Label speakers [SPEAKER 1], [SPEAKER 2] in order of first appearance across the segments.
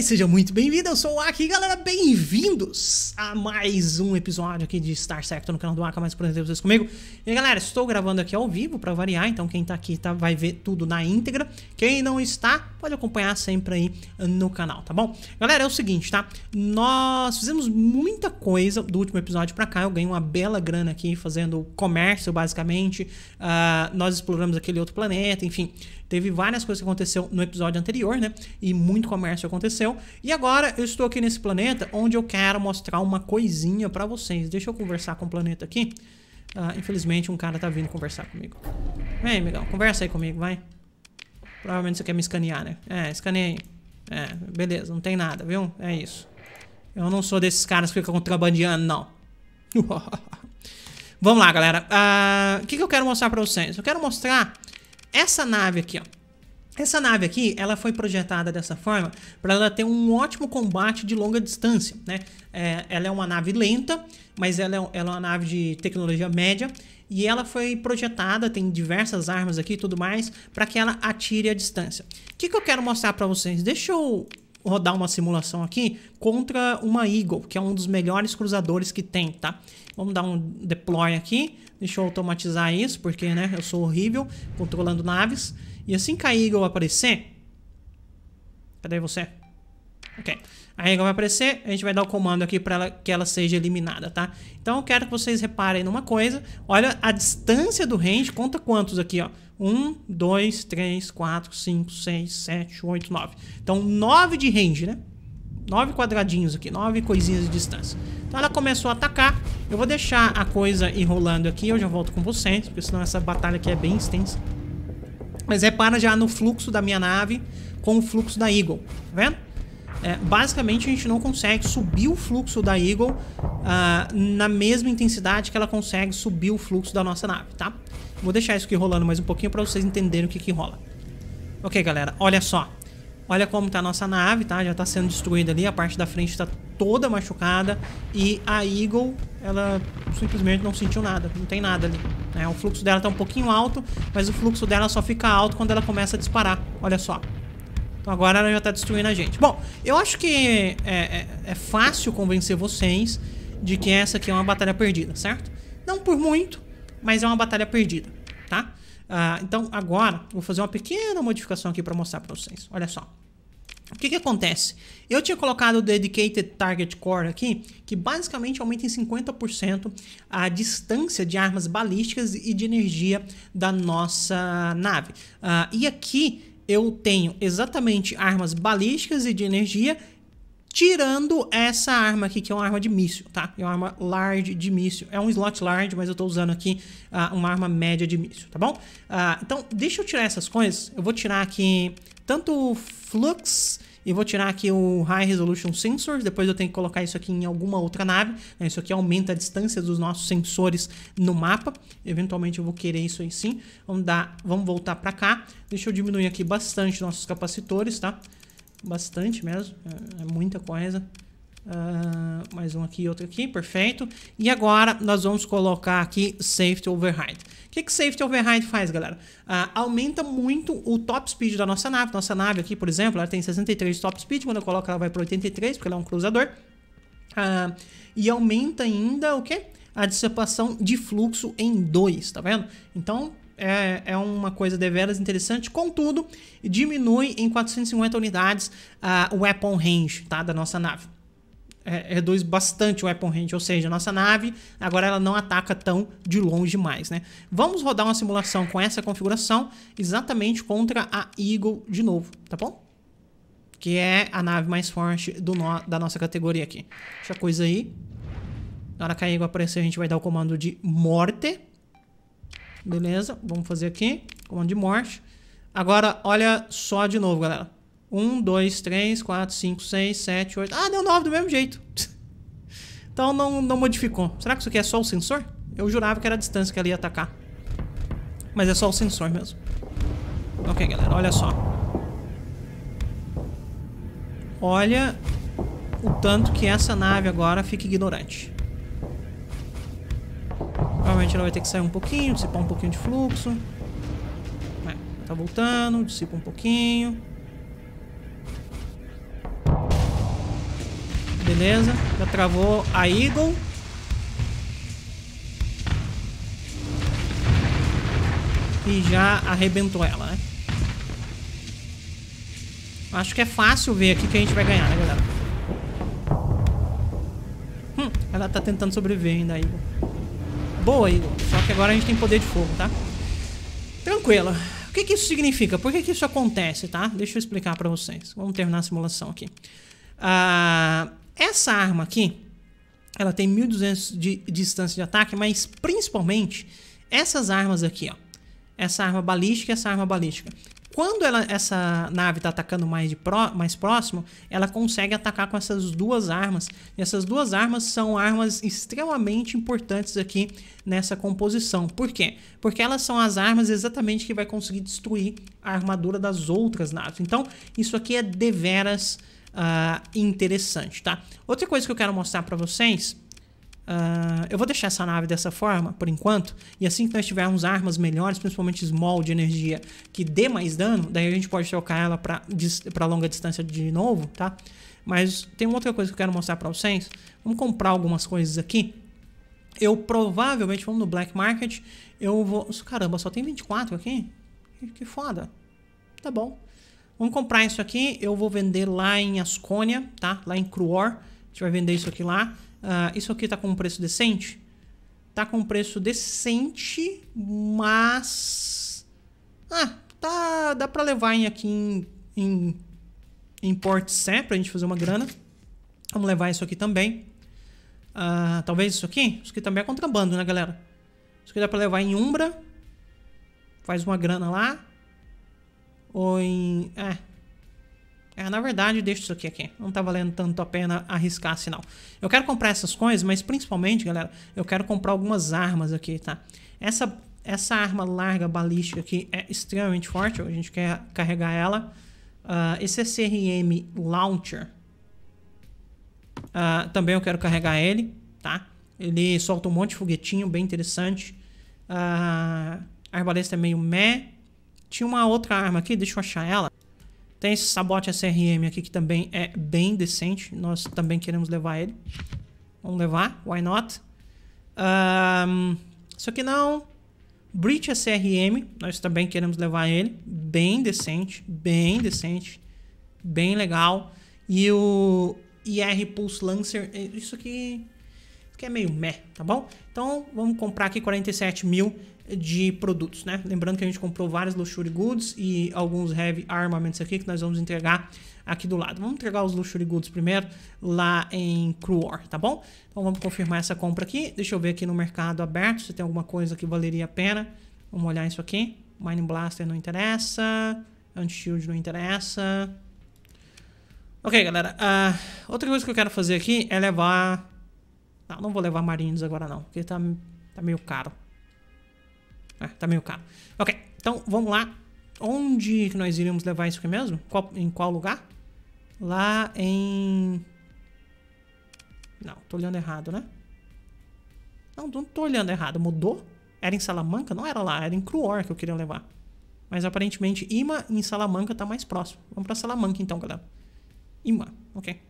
[SPEAKER 1] seja muito bem-vindo, eu sou o Aki, galera, bem-vindos a mais um episódio aqui de Star Sector no canal do Aki, mais prazer ter vocês comigo. E galera, estou gravando aqui ao vivo para variar, então quem tá aqui tá, vai ver tudo na íntegra, quem não está pode acompanhar sempre aí no canal, tá bom? Galera, é o seguinte, tá? Nós fizemos muita coisa do último episódio para cá, eu ganhei uma bela grana aqui fazendo comércio, basicamente, uh, nós exploramos aquele outro planeta, enfim... Teve várias coisas que aconteceu no episódio anterior, né? E muito comércio aconteceu. E agora eu estou aqui nesse planeta onde eu quero mostrar uma coisinha para vocês. Deixa eu conversar com o planeta aqui. Ah, infelizmente um cara tá vindo conversar comigo. Vem, amigão, conversa aí comigo, vai. Provavelmente você quer me escanear, né? É, escaneei. É, beleza, não tem nada, viu? É isso. Eu não sou desses caras que ficam contrabandeando, não. Vamos lá, galera. Ah, o uh, que, que eu quero mostrar pra vocês? Eu quero mostrar essa nave aqui, ó. Essa nave aqui, ela foi projetada dessa forma para ela ter um ótimo combate de longa distância, né? É, ela é uma nave lenta, mas ela é, ela é uma nave de tecnologia média e ela foi projetada, tem diversas armas aqui e tudo mais, para que ela atire a distância. O que, que eu quero mostrar para vocês? Deixa eu rodar uma simulação aqui contra uma Eagle, que é um dos melhores cruzadores que tem, tá? Vamos dar um deploy aqui. Deixa eu automatizar isso, porque né, eu sou horrível controlando naves. E assim que a Eagle aparecer... Cadê você? Ok. A Eagle vai aparecer, a gente vai dar o comando aqui para que ela seja eliminada, tá? Então eu quero que vocês reparem numa coisa. Olha a distância do range. Conta quantos aqui, ó. 1, 2, 3, 4, 5, 6, 7, 8, 9. Então 9 de range, né? Nove quadradinhos aqui, nove coisinhas de distância. Então ela começou a atacar. Eu vou deixar a coisa ir rolando aqui, eu já volto com vocês, porque senão essa batalha aqui é bem extensa. Mas repara é já no fluxo da minha nave com o fluxo da Eagle, tá vendo? É, basicamente a gente não consegue subir o fluxo da Eagle uh, na mesma intensidade que ela consegue subir o fluxo da nossa nave, tá? Vou deixar isso aqui rolando mais um pouquinho para vocês entenderem o que que rola. Ok, galera, olha só. Olha como tá a nossa nave, tá? Já tá sendo destruída ali, a parte da frente tá toda machucada. E a Eagle, ela simplesmente não sentiu nada, não tem nada ali. Né? O fluxo dela tá um pouquinho alto, mas o fluxo dela só fica alto quando ela começa a disparar. Olha só. Então agora ela já tá destruindo a gente. Bom, eu acho que é, é, é fácil convencer vocês de que essa aqui é uma batalha perdida, certo? Não por muito, mas é uma batalha perdida, tá? Ah, então agora, vou fazer uma pequena modificação aqui para mostrar para vocês. Olha só. O que, que acontece? Eu tinha colocado o Dedicated Target Core aqui, que basicamente aumenta em 50% a distância de armas balísticas e de energia da nossa nave. Uh, e aqui eu tenho exatamente armas balísticas e de energia, tirando essa arma aqui, que é uma arma de míssil, tá? É uma arma large de míssil. É um slot large, mas eu estou usando aqui uh, uma arma média de míssil, tá bom? Uh, então, deixa eu tirar essas coisas. Eu vou tirar aqui tanto o flux e vou tirar aqui o High Resolution Sensors, depois eu tenho que colocar isso aqui em alguma outra nave, né? isso aqui aumenta a distância dos nossos sensores no mapa, eventualmente eu vou querer isso aí sim, vamos, dar, vamos voltar para cá, deixa eu diminuir aqui bastante nossos capacitores, tá? Bastante mesmo, é, é muita coisa, ah, mais um aqui, e outro aqui, perfeito. E agora nós vamos colocar aqui Safety Override. O que, que Safety Override faz, galera? Uh, aumenta muito o top speed da nossa nave. Nossa nave aqui, por exemplo, ela tem 63 top speed. Quando eu coloco ela vai para 83, porque ela é um cruzador. Uh, e aumenta ainda o que? A dissipação de fluxo em 2, tá vendo? Então, é, é, uma coisa deveras interessante. Contudo, diminui em 450 unidades a uh, weapon range tá, da nossa nave reduz é, é bastante o weapon range, ou seja, nossa nave agora ela não ataca tão de longe mais, né? Vamos rodar uma simulação com essa configuração exatamente contra a Eagle de novo, tá bom? Que é a nave mais forte do no, da nossa categoria aqui. Deixa a coisa aí. Na hora que a Eagle aparecer, a gente vai dar o comando de morte. Beleza, vamos fazer aqui. Comando de morte. Agora, olha só de novo, galera. 1, 2, 3, 4, 5, 6, 7, 8. Ah, deu 9 do mesmo jeito. então não, não modificou. Será que isso aqui é só o sensor? Eu jurava que era a distância que ela ia atacar. Mas é só o sensor mesmo. Ok, galera, olha só. Olha o tanto que essa nave agora fica ignorante. Provavelmente ela vai ter que sair um pouquinho, dissipar um pouquinho de fluxo. É, tá voltando, dissipa um pouquinho. Beleza? Já travou a Eagle. E já arrebentou ela, né? Acho que é fácil ver aqui que a gente vai ganhar, né, galera? Hum, ela tá tentando sobreviver ainda, Eagle. Boa, Eagle. Só que agora a gente tem poder de fogo, tá? Tranquilo. O que, que isso significa? Por que, que isso acontece, tá? Deixa eu explicar para vocês. Vamos terminar a simulação aqui. Ah, essa arma aqui, ela tem 1200 de distância de ataque, mas principalmente essas armas aqui, ó. Essa arma balística e essa arma balística. Quando ela, essa nave está atacando mais, de pro, mais próximo, ela consegue atacar com essas duas armas. E essas duas armas são armas extremamente importantes aqui nessa composição. Por quê? Porque elas são as armas exatamente que vai conseguir destruir a armadura das outras naves. Então, isso aqui é deveras uh, interessante, tá? Outra coisa que eu quero mostrar para vocês... Uh, eu vou deixar essa nave dessa forma por enquanto, e assim que nós tivermos armas melhores, principalmente small de energia que dê mais dano, daí a gente pode trocar ela para longa distância de novo, tá? Mas tem uma outra coisa que eu quero mostrar para vocês. Vamos comprar algumas coisas aqui. Eu provavelmente, vamos no Black Market, eu vou... Caramba, só tem 24 aqui? Que foda. Tá bom. Vamos comprar isso aqui, eu vou vender lá em Ascônia, tá? Lá em Cruor, a gente vai vender isso aqui lá. Uh, isso aqui tá com um preço decente? Tá com um preço decente, mas... Ah, tá, dá pra levar em, aqui em, em, em Port Sé pra gente fazer uma grana. Vamos levar isso aqui também. Uh, talvez isso aqui? Isso aqui também é contrabando, né, galera? Isso aqui dá pra levar em Umbra. Faz uma grana lá ou em... É. é na verdade, deixa isso aqui, aqui. Não tá valendo tanto a pena arriscar assim, não. Eu quero comprar essas coisas, mas principalmente, galera, eu quero comprar algumas armas aqui, tá? Essa, essa arma larga balística aqui é extremamente forte. A gente quer carregar ela. Uh, esse CRM Launcher. Uh, também eu quero carregar ele, tá? Ele solta um monte de foguetinho, bem interessante. Uh, a arbalesta é meio meh. Tinha uma outra arma aqui, deixa eu achar ela. Tem esse sabote SRM aqui que também é bem decente. Nós também queremos levar ele. Vamos levar, why not? Um, isso aqui não. Breach SRM, nós também queremos levar ele. Bem decente, bem decente. Bem legal. E o IR Pulse Lancer, isso aqui, isso aqui é meio meh, tá bom? Então vamos comprar aqui 47 mil de produtos, né? Lembrando que a gente comprou vários luxury goods e alguns heavy armaments aqui que nós vamos entregar aqui do lado. Vamos entregar os luxury goods primeiro lá em Cruor, tá bom? Então vamos confirmar essa compra aqui. Deixa eu ver aqui no mercado aberto se tem alguma coisa que valeria a pena. Vamos olhar isso aqui. Mining Blaster não interessa. Anti-Shield não interessa. Ok, galera. Uh, outra coisa que eu quero fazer aqui é levar... Não, não vou levar Marines agora não, porque tá, tá meio caro. Ah, tá meio caro. Ok, então vamos lá. Onde que nós iríamos levar isso aqui mesmo? Qual, em qual lugar? Lá em... Não, tô olhando errado, né? Não, não tô olhando errado. Mudou? Era em Salamanca? Não era lá, era em Cruor que eu queria levar. Mas aparentemente Ima em Salamanca tá mais próximo. Vamos pra Salamanca então, galera. Ima, ok.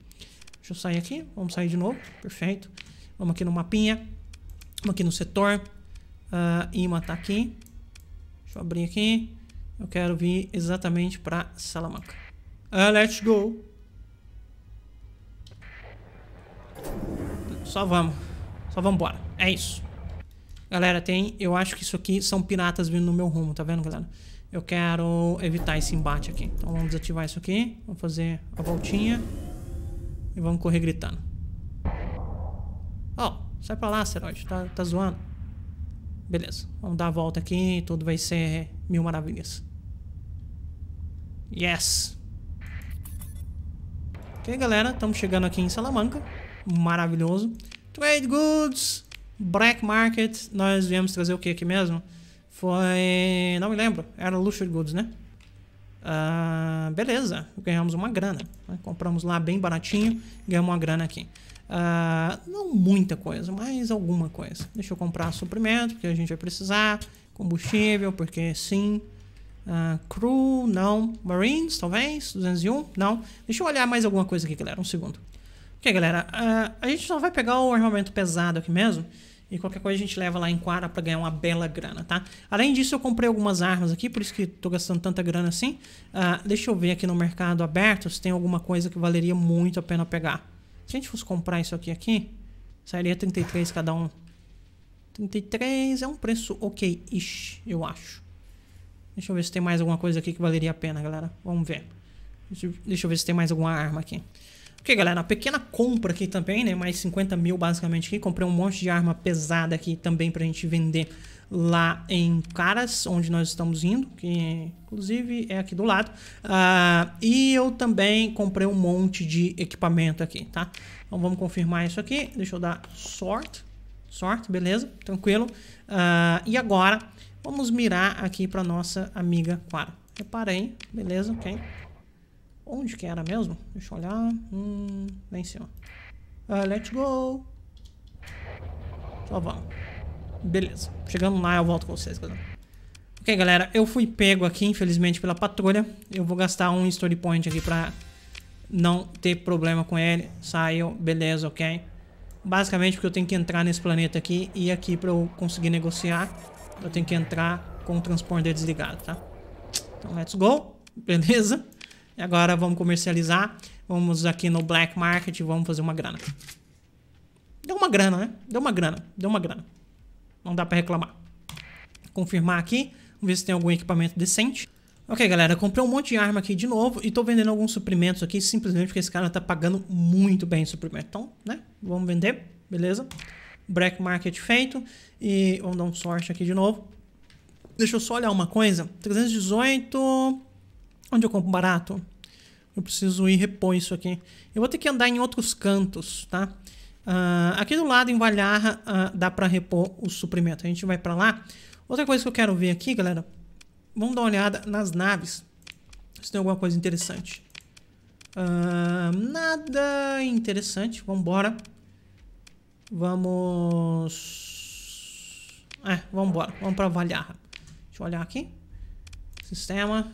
[SPEAKER 1] Deixa eu sair aqui. Vamos sair de novo. Perfeito. Vamos aqui no mapinha. Vamos aqui no setor. Uh, ah, Ima tá aqui. Deixa eu abrir aqui. Eu quero vir exatamente para Salamanca. Uh, let's go. Só vamos. Só vamos embora. É isso. Galera, tem... Eu acho que isso aqui são piratas vindo no meu rumo, tá vendo, galera? Eu quero evitar esse embate aqui. Então vamos desativar isso aqui. Vamos fazer a voltinha. E vamos correr gritando. Ó, oh, sai pra lá, Seróide. Tá, tá zoando beleza, vamos dar a volta aqui, tudo vai ser mil maravilhas. Yes! Ok, galera, estamos chegando aqui em Salamanca. Maravilhoso. Trade Goods, Black Market, nós viemos trazer o que aqui mesmo? Foi... não me lembro, era Luxury Goods, né? Ah, beleza, ganhamos uma grana. Né? Compramos lá bem baratinho, ganhamos uma grana aqui. Ah, não muita coisa, mas alguma coisa. Deixa eu comprar suprimento, porque a gente vai precisar. Combustível, porque sim. Ah, crew, não. Marines, talvez. 201, não. Deixa eu olhar mais alguma coisa aqui, galera. Um segundo. Ok, galera. Ah, a gente só vai pegar o armamento pesado aqui mesmo. E qualquer coisa a gente leva lá em Quara pra ganhar uma bela grana, tá? Além disso, eu comprei algumas armas aqui, por isso que tô gastando tanta grana assim. Ah, deixa eu ver aqui no mercado aberto se tem alguma coisa que valeria muito a pena pegar a gente fosse comprar isso aqui aqui, sairia 33 cada um. 33 é um preço ok-ish, eu acho. Deixa eu ver se tem mais alguma coisa aqui que valeria a pena, galera. Vamos ver. Deixa eu ver se tem mais alguma arma aqui. Ok, galera, uma pequena compra aqui também, né? Mais 50 mil basicamente aqui. Comprei um monte de arma pesada aqui também pra gente vender lá em Caras, onde nós estamos indo, que inclusive é aqui do lado. Uh, e eu também comprei um monte de equipamento aqui, tá? Então vamos confirmar isso aqui. Deixa eu dar sorte, sorte, beleza? Tranquilo. Uh, e agora vamos mirar aqui para nossa amiga Clara. Reparei, beleza, ok. Onde que era mesmo? Deixa eu olhar. Hum, lá em cima. Uh, let's go. Só vamos. Beleza. Chegando lá, eu volto com vocês, galera. Ok, galera. Eu fui pego aqui, infelizmente, pela patrulha. Eu vou gastar um story point aqui pra não ter problema com ele. Saiu. Beleza, ok. Basicamente, porque eu tenho que entrar nesse planeta aqui. E aqui, pra eu conseguir negociar, eu tenho que entrar com o transponder desligado, tá? Então, let's go. Beleza. E agora vamos comercializar. Vamos aqui no black market e vamos fazer uma grana. Deu uma grana, né? Deu uma grana. Deu uma grana. Não dá para reclamar. Confirmar aqui. Vamos ver se tem algum equipamento decente. Ok, galera, comprei um monte de arma aqui de novo e tô vendendo alguns suprimentos aqui simplesmente porque esse cara tá pagando muito bem o suprimento. Então, né, vamos vender, beleza? Black Market feito e vamos dar um sorte aqui de novo. Deixa eu só olhar uma coisa. 318... Onde eu compro barato? Eu preciso ir repor isso aqui. Eu vou ter que andar em outros cantos, tá? Uh, aqui do lado, em Valharra, uh, dá para repor o suprimento. A gente vai para lá. Outra coisa que eu quero ver aqui, galera. Vamos dar uma olhada nas naves. Se tem alguma coisa interessante. Uh, nada interessante. Vamos embora. Vamos... É, vamos embora. Vamos para Valharra. Deixa eu olhar aqui. Sistema.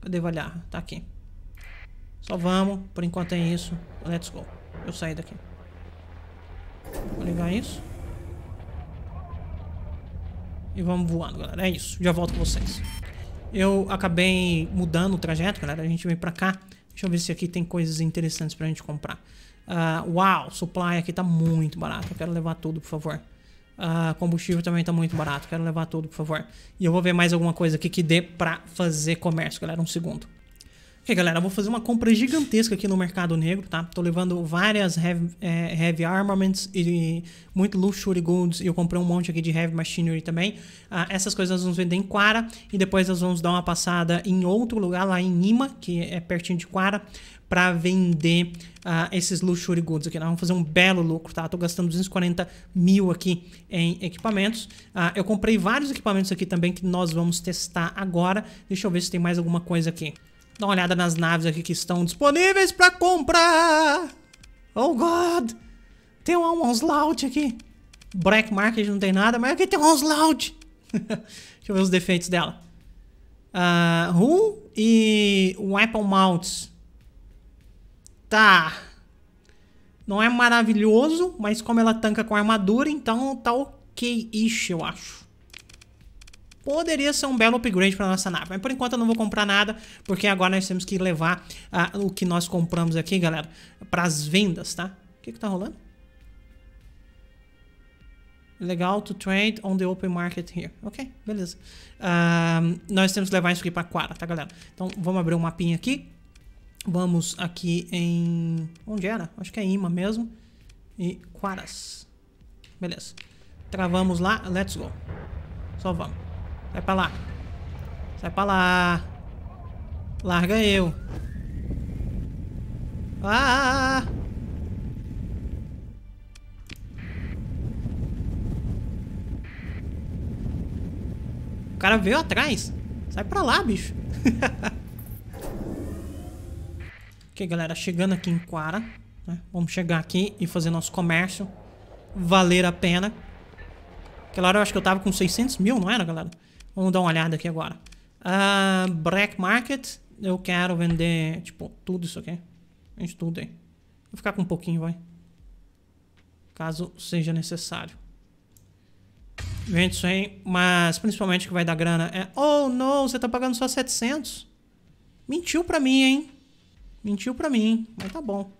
[SPEAKER 1] Cadê Valharra? Tá aqui. Só vamos. Por enquanto é isso. Let's go. Eu saí daqui. Vou ligar isso. E vamos voando, galera. É isso. Já volto com vocês. Eu acabei mudando o trajeto, galera. A gente vem pra cá. Deixa eu ver se aqui tem coisas interessantes pra gente comprar. Uh, uau, supply aqui tá muito barato. Eu quero levar tudo, por favor. Uh, combustível também tá muito barato. Quero levar tudo, por favor. E eu vou ver mais alguma coisa aqui que dê pra fazer comércio, galera. Um segundo. Ok, galera, vou fazer uma compra gigantesca aqui no mercado negro, tá? Tô levando várias heavy, é, heavy armaments e muito luxury goods. E eu comprei um monte aqui de heavy machinery também. Ah, essas coisas nós vamos vender em Quara e depois nós vamos dar uma passada em outro lugar lá em Ima, que é pertinho de Quara, para vender uh, esses luxury goods aqui. Nós vamos fazer um belo lucro, tá? Estou gastando 240 mil aqui em equipamentos. Ah, eu comprei vários equipamentos aqui também que nós vamos testar agora. Deixa eu ver se tem mais alguma coisa aqui. Dá uma olhada nas naves aqui que estão disponíveis pra comprar. Oh, God. Tem um Onslaught aqui. Black Market não tem nada, mas aqui tem um Onslaught. Deixa eu ver os defeitos dela. Uh, ah, Hull e Weapon Mounts. Tá. Não é maravilhoso, mas como ela tanca com armadura, então tá ok-ish, eu acho poderia ser um belo upgrade para nossa nave. Mas por enquanto eu não vou comprar nada, porque agora nós temos que levar ah, o que nós compramos aqui, galera, para as vendas, tá? O que que tá rolando? Legal to trade on the open market here. Ok, beleza. Ah, nós temos que levar isso aqui para Quara, tá, galera? Então vamos abrir um mapinha aqui. Vamos aqui em... Onde era? Acho que é Ima mesmo. E Quaras. Beleza. Travamos lá. Let's go. Só vamos. Sai pra lá. Sai pra lá. Larga eu. Ah! O cara veio atrás. Sai pra lá, bicho. ok, galera. Chegando aqui em Quara. Né? Vamos chegar aqui e fazer nosso comércio valer a pena. Aquela hora eu acho que eu tava com 600 mil, não era, galera? Vamos dar uma olhada aqui agora. Uh, black Market. Eu quero vender, tipo, tudo isso aqui. A gente tudo aí. Vou ficar com um pouquinho, vai. Caso seja necessário. Vende isso aí, mas principalmente o que vai dar grana é... Oh, não, você tá pagando só 700. Mentiu pra mim, hein? Mentiu pra mim, Mas tá bom.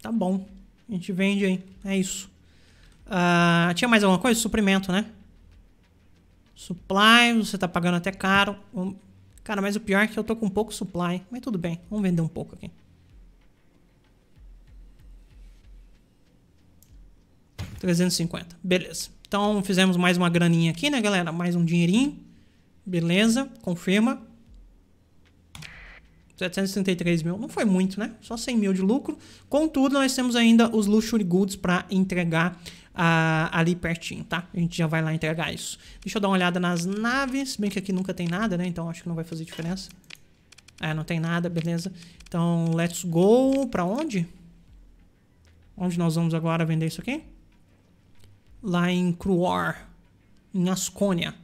[SPEAKER 1] Tá bom. A gente vende aí. É isso. Uh, tinha mais alguma coisa? Suprimento, né? Supply, você tá pagando até caro. Hum, cara, mas o pior é que eu tô com pouco supply. Mas tudo bem, vamos vender um pouco aqui. $350, beleza. Então fizemos mais uma graninha aqui, né, galera? Mais um dinheirinho. Beleza, confirma. 733 mil, não foi muito, né? Só 100 mil de lucro. Contudo, nós temos ainda os luxury goods para entregar ah, ali pertinho, tá? A gente já vai lá entregar isso. Deixa eu dar uma olhada nas naves, bem que aqui nunca tem nada, né? Então acho que não vai fazer diferença. É, não tem nada, beleza. Então, let's go. Pra onde? Onde nós vamos agora vender isso aqui? Lá em Cruor, em Ascônia.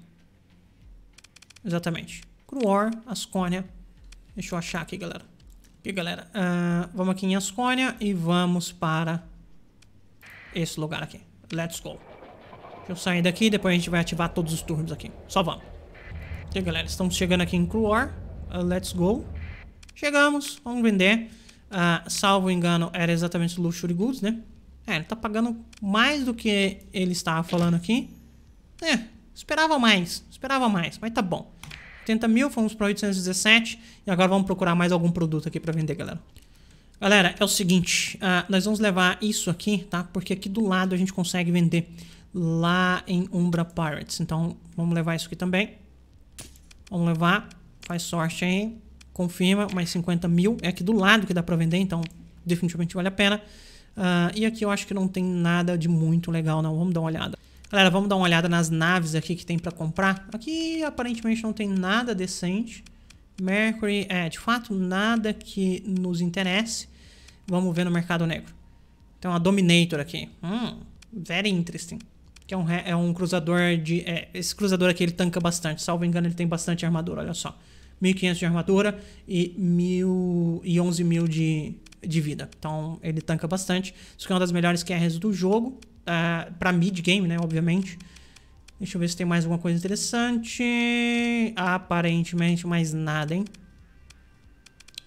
[SPEAKER 1] Exatamente. Cruor, Ascônia. Deixa eu achar aqui, galera. Aqui, galera. Uh, vamos aqui em Ascônia e vamos para esse lugar aqui. Let's go. Deixa eu sair daqui, depois a gente vai ativar todos os turnos aqui. Só vamos. E aí, galera, estamos chegando aqui em Cruor. Uh, let's go. Chegamos, vamos vender. Uh, salvo engano, era exatamente Luxury Goods, né? É, ele tá pagando mais do que ele estava falando aqui. É, esperava mais, esperava mais, mas tá bom. 80 mil, fomos para 817. E agora vamos procurar mais algum produto aqui para vender, galera. Galera, é o seguinte, uh, nós vamos levar isso aqui, tá? Porque aqui do lado a gente consegue vender lá em Umbra Pirates. Então, vamos levar isso aqui também. Vamos levar, faz sorte aí, confirma, mais 50 mil. É aqui do lado que dá pra vender, então definitivamente vale a pena. Uh, e aqui eu acho que não tem nada de muito legal não, vamos dar uma olhada. Galera, vamos dar uma olhada nas naves aqui que tem pra comprar. Aqui aparentemente não tem nada decente. Mercury, é, de fato nada que nos interesse. Vamos ver no mercado negro. Tem uma Dominator aqui. Hum, very interesting. Que é um, é um cruzador de... É, esse cruzador aqui, ele tanca bastante. Salvo engano, ele tem bastante armadura, olha só. 1.500 de armadura e, mil, e mil de, de vida. Então, ele tanca bastante. Isso é uma das melhores QRs do jogo. Uh, pra mid-game, né, obviamente. Deixa eu ver se tem mais alguma coisa interessante. Aparentemente mais nada, hein?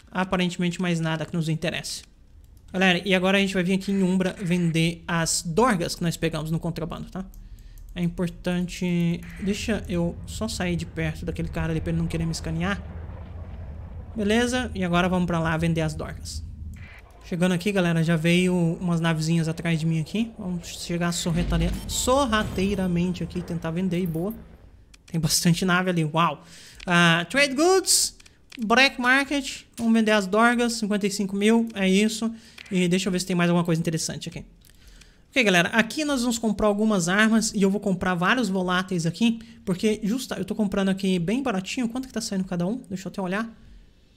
[SPEAKER 1] Aparentemente mais nada que nos interesse. Galera, e agora a gente vai vir aqui em Umbra vender as dorgas que nós pegamos no contrabando, tá? É importante... Deixa eu só sair de perto daquele cara ali pra ele não querer me escanear. Beleza, e agora vamos pra lá vender as dorgas. Chegando aqui, galera, já veio umas navezinhas atrás de mim aqui. Vamos chegar sorrateiramente aqui e tentar vender, e boa. Tem bastante nave ali, uau. Uh, trade Goods, Black Market, vamos vender as dorgas, 55 mil, é isso. E deixa eu ver se tem mais alguma coisa interessante aqui. Ok, galera, aqui nós vamos comprar algumas armas e eu vou comprar vários voláteis aqui, porque justa, eu tô comprando aqui bem baratinho. Quanto que tá saindo cada um? Deixa eu até olhar.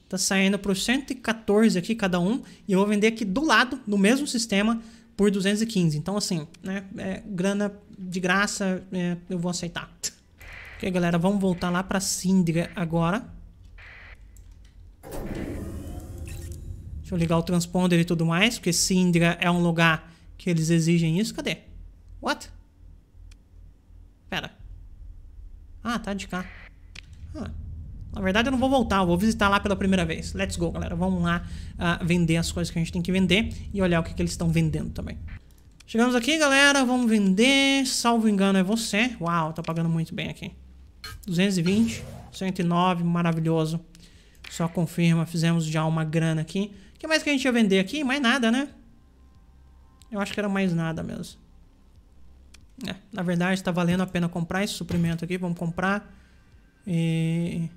[SPEAKER 1] Tá saindo por 114 aqui cada um e eu vou vender aqui do lado, no mesmo sistema, por 215. Então, assim, né, é, grana de graça, é, eu vou aceitar. Ok, galera, vamos voltar lá pra Sindra agora. Deixa eu ligar o transponder e tudo mais, porque Sindra é um lugar que eles exigem isso. Cadê? What? Pera. Ah, tá de cá. Ah. Na verdade, eu não vou voltar, eu vou visitar lá pela primeira vez. Let's go, galera. Vamos lá uh, vender as coisas que a gente tem que vender e olhar o que, que eles estão vendendo também. Chegamos aqui, galera. Vamos vender. Salvo engano, é você. Uau, tá pagando muito bem aqui. 220, 109, maravilhoso. Só confirma, fizemos já uma grana aqui. O que mais que a gente ia vender aqui? Mais nada, né? Eu acho que era mais nada mesmo. É, na verdade, está valendo a pena comprar esse suprimento aqui. Vamos comprar. E...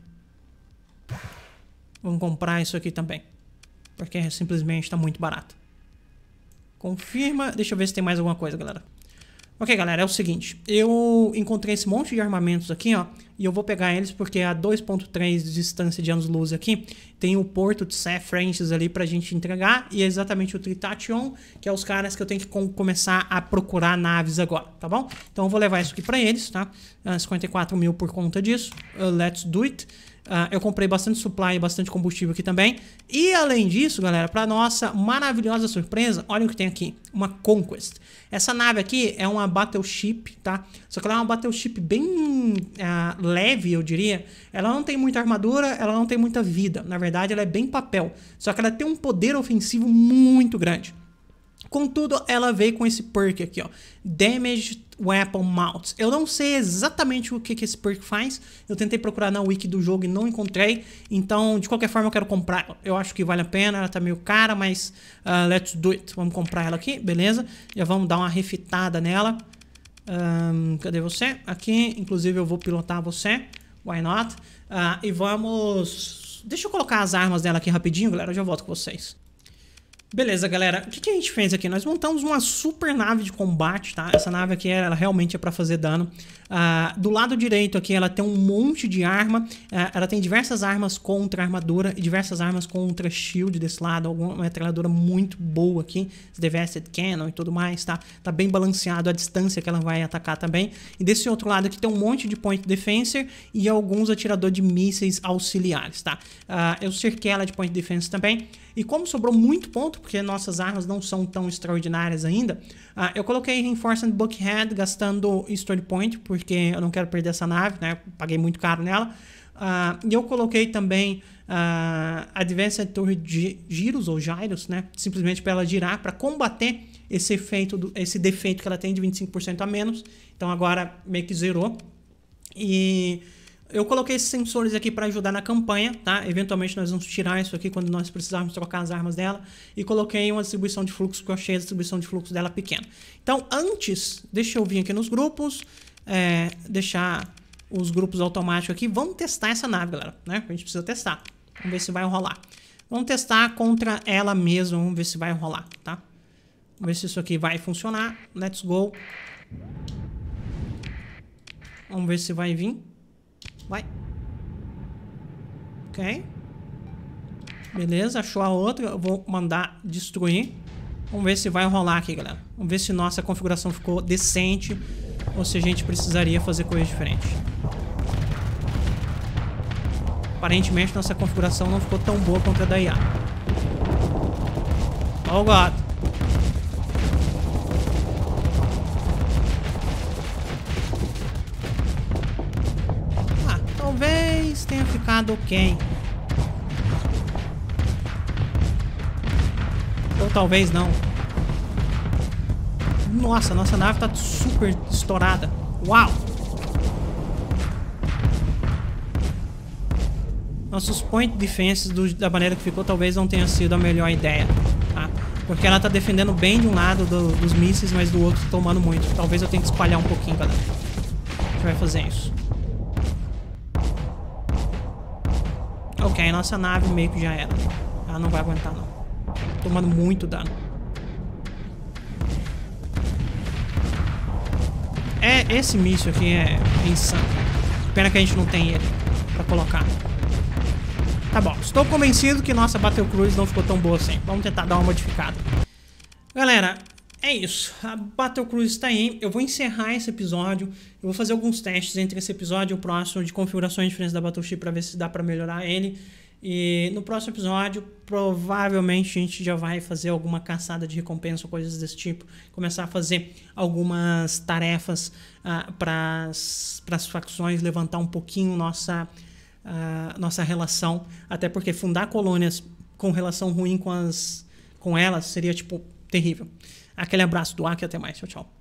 [SPEAKER 1] Vamos comprar isso aqui também. Porque simplesmente está muito barato. Confirma. Deixa eu ver se tem mais alguma coisa, galera. Ok, galera, é o seguinte. Eu encontrei esse monte de armamentos aqui, ó. E eu vou pegar eles porque a 2.3 de distância de anos-luz aqui tem o porto de Sefrenches ali pra gente entregar. E é exatamente o Tritation, que é os caras que eu tenho que com começar a procurar naves agora, tá bom? Então eu vou levar isso aqui pra eles, tá? 54 ah, mil por conta disso. Uh, let's do it. Uh, eu comprei bastante supply, bastante combustível aqui também. E além disso, galera, para nossa maravilhosa surpresa, olha o que tem aqui, uma Conquest. Essa nave aqui é uma battleship, tá? Só que ela é uma battleship bem uh, leve, eu diria. Ela não tem muita armadura, ela não tem muita vida. Na verdade, ela é bem papel. Só que ela tem um poder ofensivo muito grande. Contudo, ela veio com esse perk aqui, ó. Damaged Weapon Mounts. Eu não sei exatamente o que, que esse perk faz. Eu tentei procurar na wiki do jogo e não encontrei. Então, de qualquer forma, eu quero comprar. Eu acho que vale a pena. Ela tá meio cara, mas uh, let's do it. Vamos comprar ela aqui, beleza? Já vamos dar uma refitada nela. Um, cadê você? Aqui, inclusive, eu vou pilotar você. Why not? Uh, e vamos... Deixa eu colocar as armas dela aqui rapidinho, galera. Eu já volto com vocês. Beleza, galera. O que, que, a gente fez aqui? Nós montamos uma super nave de combate, tá? Essa nave aqui, ela realmente é para fazer dano. Ah, do lado direito aqui, ela tem um monte de arma. Ah, ela tem diversas armas contra armadura e diversas armas contra shield desse lado. Alguma metralhadora muito boa aqui. Devasted Cannon e tudo mais, tá? Tá bem balanceado a distância que ela vai atacar também. E desse outro lado aqui tem um monte de point defenser e alguns atirador de mísseis auxiliares, tá? Ah, eu cerquei ela de point defense também. E como sobrou muito ponto, porque nossas armas não são tão extraordinárias ainda, uh, eu coloquei Reinforcement Buckhead gastando Story Point, porque eu não quero perder essa nave, né? paguei muito caro nela. Uh, e eu coloquei também uh, Advanced Torre de Giros, ou Gyros, né? Simplesmente para ela girar, para combater esse efeito, do, esse defeito que ela tem de 25% a menos. Então agora meio que zerou. E eu coloquei esses sensores aqui para ajudar na campanha, tá? Eventualmente nós vamos tirar isso aqui quando nós precisarmos trocar as armas dela. E coloquei uma distribuição de fluxo, porque eu achei a distribuição de fluxo dela pequena. Então, antes, deixa eu vir aqui nos grupos, é, deixar os grupos automáticos aqui. Vamos testar essa nave, galera, né? A gente precisa testar. Vamos ver se vai rolar. Vamos testar contra ela mesma, vamos ver se vai rolar, tá? Vamos ver se isso aqui vai funcionar. Let's go. Vamos ver se vai vir. Vai. Ok. Beleza, achou a outra. Eu vou mandar destruir. Vamos ver se vai rolar aqui, galera. Vamos ver se nossa configuração ficou decente ou se a gente precisaria fazer coisas diferentes. Aparentemente nossa configuração não ficou tão boa contra a da IA. Oh, God. tenha ficado quem. Ou talvez não. Nossa, nossa nave tá super estourada. Uau! Nossos point defenses do, da maneira que ficou talvez não tenha sido a melhor ideia. Tá? Porque ela tá defendendo bem de um lado do, dos mísseis, mas do outro tomando muito. Talvez eu tenha que espalhar um pouquinho, galera. A gente vai fazer isso. nossa nave meio que já era. Ela não vai aguentar, não. Tomando muito dano. É, esse míssil aqui é, é insano. Pena que a gente não tem ele pra colocar. Tá bom, estou convencido que nossa Battlecruise não ficou tão boa assim. Vamos tentar dar uma modificada. Galera, é isso. A Battlecruise está aí. Eu vou encerrar esse episódio. Eu vou fazer alguns testes entre esse episódio e o próximo de configurações diferentes da Battleship para ver se dá para melhorar ele. E no próximo episódio, provavelmente a gente já vai fazer alguma caçada de recompensa, coisas desse tipo. Começar a fazer algumas tarefas uh, ah, para as facções, levantar um pouquinho nossa, uh, nossa relação. Até porque fundar colônias com relação ruim com, as, com elas seria, tipo, terrível. Aquele abraço do Aki, até mais. Tchau, tchau.